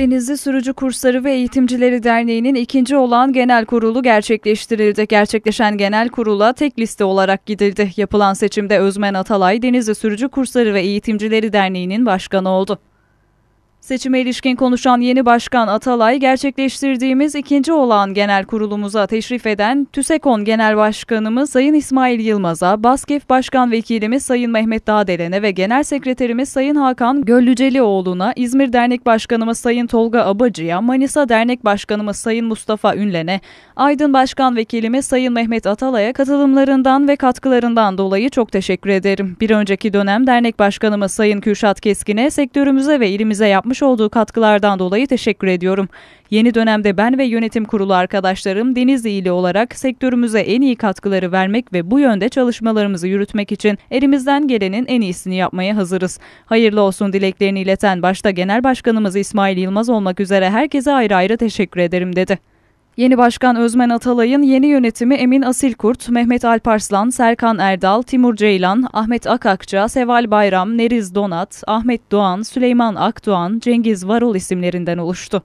Denizli Sürücü Kursları ve Eğitimcileri Derneği'nin ikinci olan genel kurulu gerçekleştirildi. Gerçekleşen genel kurula tek liste olarak gidildi. Yapılan seçimde Özmen Atalay, Denizli Sürücü Kursları ve Eğitimcileri Derneği'nin başkanı oldu. Seçime ilişkin konuşan yeni başkan Atalay, gerçekleştirdiğimiz ikinci olağan genel kurulumuza teşrif eden TÜSEKON Genel Başkanımız Sayın İsmail Yılmaz'a, BASKEF Başkan Vekilimiz Sayın Mehmet Dağdelen'e ve Genel Sekreterimiz Sayın Hakan Göllücelioğlu'na, İzmir Dernek Başkanımız Sayın Tolga Abacı'ya, Manisa Dernek Başkanımız Sayın Mustafa Ünlen'e, Aydın Başkan Vekilimiz Sayın Mehmet Atalay'a katılımlarından ve katkılarından dolayı çok teşekkür ederim. Bir önceki dönem Dernek Başkanımız Sayın Kürşat Keskin'e, sektörümüze ve ilimize yapmış olduğu katkılardan dolayı teşekkür ediyorum. Yeni dönemde ben ve yönetim kurulu arkadaşlarım Denizli ili olarak sektörümüze en iyi katkıları vermek ve bu yönde çalışmalarımızı yürütmek için elimizden gelenin en iyisini yapmaya hazırız. Hayırlı olsun dileklerini ileten başta Genel Başkanımız İsmail Yılmaz olmak üzere herkese ayrı ayrı teşekkür ederim dedi. Yeni Başkan Özmen Atalay'ın yeni yönetimi Emin Asilkurt, Mehmet Alparslan, Serkan Erdal, Timur Ceylan, Ahmet Akakça, Seval Bayram, Neriz Donat, Ahmet Doğan, Süleyman Akdoğan, Cengiz Varol isimlerinden oluştu.